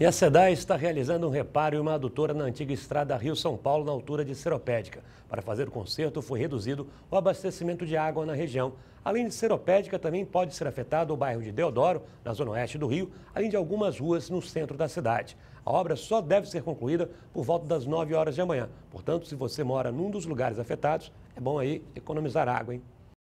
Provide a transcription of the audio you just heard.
E a SEDAI está realizando um reparo e uma adutora na antiga estrada Rio-São Paulo, na altura de Seropédica. Para fazer o conserto, foi reduzido o abastecimento de água na região. Além de Seropédica, também pode ser afetado o bairro de Deodoro, na zona oeste do Rio, além de algumas ruas no centro da cidade. A obra só deve ser concluída por volta das 9 horas de amanhã. Portanto, se você mora num dos lugares afetados, é bom aí economizar água, hein?